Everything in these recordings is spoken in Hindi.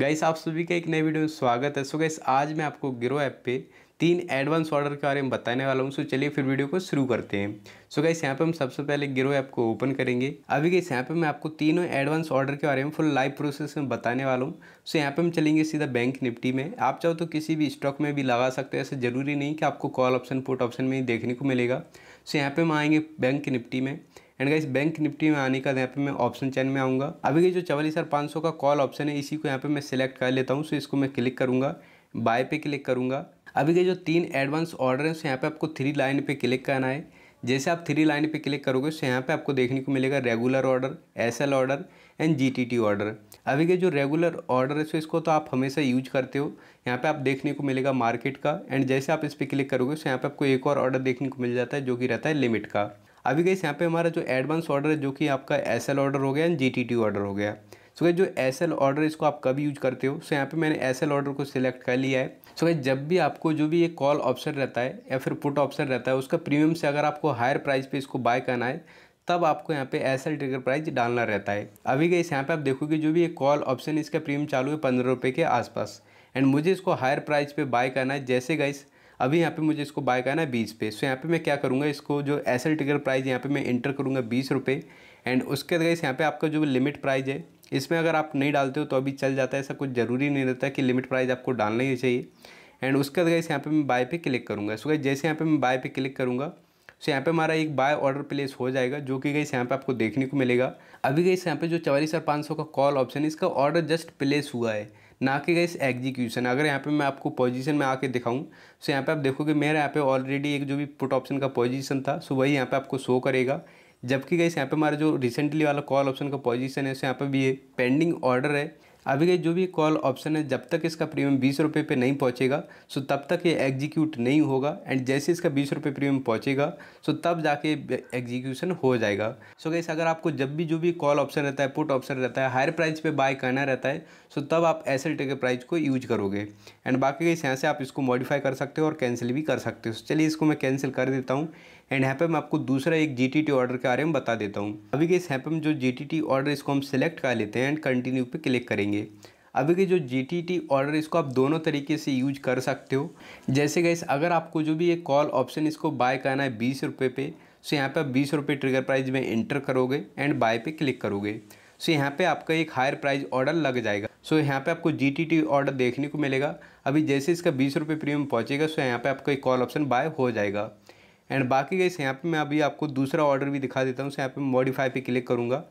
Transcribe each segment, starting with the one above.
गाइस आप सभी का एक नए वीडियो में स्वागत है सो गाइस आज मैं आपको गिरो ऐप पे तीन एडवांस ऑर्डर के बारे में बताने वाला हूँ सो चलिए फिर वीडियो को शुरू करते हैं सो गाइस यहाँ पे हम सबसे पहले गिरो ऐप को ओपन करेंगे अभी गाइस यहाँ पे मैं आपको तीनों एडवांस ऑर्डर के बारे में फुल लाइव प्रोसेस में बताने वाला हूँ सो यहाँ पे हम चलेंगे सीधा बैंक निफ्टी में आप चाहो तो किसी भी स्टॉक में भी लगा सकते हो ऐसे ज़रूरी नहीं कि आपको कॉल ऑप्शन पुट ऑप्शन में ही देखने को मिलेगा सो यहाँ पर हम आएंगे बैंक निफ्टी में एंड गाइस बैंक निफ्टी में आने का यहाँ पे मैं ऑप्शन चैन में आऊँगा अभी जो चवालीस हज़ार पाँच सौ का कॉल ऑप्शन है इसी को यहाँ पे मैं सिलेक्ट कर लेता हूँ सो तो इसको मैं क्लिक करूँगा बाय पे क्लिक करूँगा अभी के जो तीन एडवांस ऑर्डर हैं सो तो यहाँ पे आपको थ्री लाइन पे क्लिक करना है जैसे आप थ्री लाइन पे क्लिक करोगे सो तो यहाँ पे आपको देखने को मिलेगा regular order S L order and G T T order अभी के जो रेगुलर ऑर्डर है सो इसको तो आप हमेशा यूज करते हो यहाँ पे आप देखने को मिलेगा मार्केट का एंड जैसे आप इस पर क्लिक करोगे सो यहाँ पे आपको एक और ऑर्डर देखने को मिल जाता है जो कि रहता है लिमिट का अभी गई यहाँ पे हमारा जो एडवांस ऑर्डर है जो कि आपका एस ऑर्डर हो गया एंड जी ऑर्डर हो गया सो so, जो एस एल ऑर्डर इसको आप कब यूज करते हो सो so, यहाँ पे मैंने एस एल ऑर्डर को सिलेक्ट कर लिया है सो so, जब भी आपको जो भी ये कॉल ऑप्शन रहता है या फिर पुट ऑप्शन रहता है उसका प्रीमियम से अगर आपको हायर प्राइस पर इसको बाय करना है तब आपको यहाँ पे एस एल ट्रिगर प्राइस डालना रहता है अभी गई यहाँ पे आप देखोगे जो भी ये कॉल ऑप्शन इसका प्रीमियम चालू है पंद्रह रुपये के आसपास एंड मुझे इसको हायर प्राइस पे बाय करना है जैसे गई अभी यहाँ पे मुझे इसको बाय करना है बीस पे सो यहाँ पे मैं क्या करूँगा इसको जो एसल टिकट प्राइस यहाँ पे मैं इंटर करूँगा बीस रुपये एंड उसके अगर यहाँ पे आपका जो लिमिट प्राइज है इसमें अगर आप नहीं डालते हो तो अभी चल जाता है ऐसा कुछ ज़रूरी नहीं रहता कि लिमिट प्राइज आपको डालना ही चाहिए एंड उसके अगर इस यहाँ पे मैं बाय पे क्लिक करूँगा सो गई जैसे यहाँ पे मैं बाय पे क्लिक करूँगा सो यहाँ पे हमारा एक बाय ऑर्डर प्लेस हो जाएगा जो कि गई यहाँ पे आपको देखने को मिलेगा अभी गई यहाँ पे जो चवालीस हज़ार पाँच सौ का कॉल ऑप्शन है इसका ऑर्डर जस्ट प्लेस हुआ है ना कि गई एग्जीक्यूशन अगर यहाँ पे मैं आपको पोजीशन में आके दिखाऊं तो यहाँ पे आप देखोगे मेरा यहाँ पे ऑलरेडी एक जो भी पुट ऑप्शन का पोजीशन था सो वही यहाँ पे आपको शो करेगा जबकि गई यहाँ पे हमारा जो रिसेंटली वाला कॉल ऑप्शन का पोजीशन है सो यहाँ पे भी ये पेंडिंग ऑर्डर है अभी के जो भी कॉल ऑप्शन है जब तक इसका प्रीमियम बीस रुपये पे नहीं पहुँचेगा सो तब तक ये एग्जीक्यूट नहीं होगा एंड जैसे इसका बीस रुपये प्रीमियम पहुँचेगा सो तब जाके एग्जीक्यूशन हो जाएगा सो गैस अगर आपको जब भी जो भी कॉल ऑप्शन रहता है पुट ऑप्शन रहता है हायर प्राइस पे बाय करना रहता है सो तब आप एस के प्राइस को यूज करोगे एंड बाकी गैस यहाँ से आप इसको मॉडिफाई कर सकते हो और कैंसिल भी कर सकते हो चलिए इसको मैं कैंसिल कर देता हूँ एंड यहाँ पर मैं आपको दूसरा एक जी ऑर्डर के बारे में बता देता हूँ अभी इस यहाँ पे जो जी ऑर्डर इसको हम सिलेक्ट कर लेते हैं एंड कंटिन्यू पे क्लिक करेंगे देंगे अभी के जो जी टी टी ऑर्डर इसको आप दोनों तरीके से यूज कर सकते हो जैसे गैस अगर आपको जो भी ये कॉल ऑप्शन इसको बाय करना है बीस रुपये पे सो यहाँ पे आप बीस रुपये ट्रिगर प्राइस में एंटर करोगे एंड बाय पे क्लिक करोगे सो यहाँ पे आपका एक हायर प्राइस ऑर्डर लग जाएगा सो यहाँ पे आपको जी टी टी ऑर्डर देखने को मिलेगा अभी जैसे इसका बीस रुपये प्रीमियम पहुँचेगा सो यहाँ पर आपका एक कॉल ऑप्शन बाय हो जाएगा एंड बाकी गैस यहाँ पर मैं अभी आपको दूसरा ऑर्डर भी दिखा देता हूँ सो यहाँ पर मॉडिफाई पर क्लिक करूँगा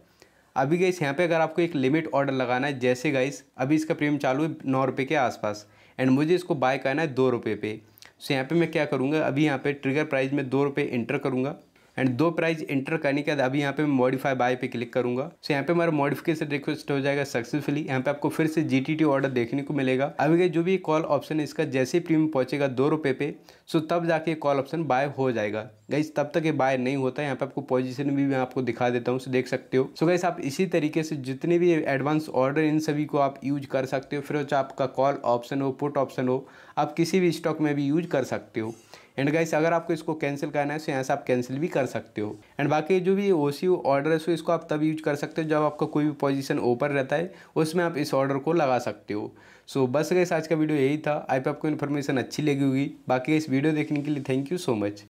अभी गाइस यहाँ पे अगर आपको एक लिमिट ऑर्डर लगाना है जैसे गाइस अभी इसका प्रीमियम चालू है नौ रुपये के आसपास एंड मुझे इसको बाय करना है दो रुपये पे सो यहाँ पे मैं क्या करूँगा अभी यहाँ पे ट्रिगर प्राइस में दो रुपये इंटर करूँगा एंड दो प्राइस इंटर करने के बाद अभी यहाँ पे मॉडिफाई बाय पे क्लिक करूंगा सो यहाँ पे हमारा मॉडिफिकेशन रिक्वेस्ट हो जाएगा सक्सेसफुली यहाँ पे आपको फिर से जी ऑर्डर देखने को मिलेगा अभी के जो भी कॉल ऑप्शन है इसका जैसे ही प्रीमियम पहुंचेगा दो रुपये पे सो तब जाके कॉल ऑप्शन बाय हो जाएगा गाइस तब तक ये बाय नहीं होता है यहाँ पे आपको पोजिशन भी मैं आपको दिखा देता हूँ सो देख सकते हो सो गाइस आप इसी तरीके से जितने भी एडवांस ऑर्डर इन सभी को आप यूज कर सकते हो फिर चाहे आपका कॉल ऑप्शन हो पुट ऑप्शन हो आप किसी भी स्टॉक में भी यूज कर सकते हो एंड गाइस अगर आपको इसको कैंसिल करना है तो यहाँ से आप कैंसिल भी कर सकते हो एंड बाकी जो भी ओ सी ऑर्डर है सो तो इसको आप तब यूज कर सकते हो जब आपका कोई भी पोजीशन ओपन रहता है उसमें आप इस ऑर्डर को लगा सकते हो सो so, बस गैस आज का वीडियो यही था आई पे आपको इन्फॉर्मेशन अच्छी लगी होगी बाकी इस वीडियो देखने के लिए थैंक यू सो मच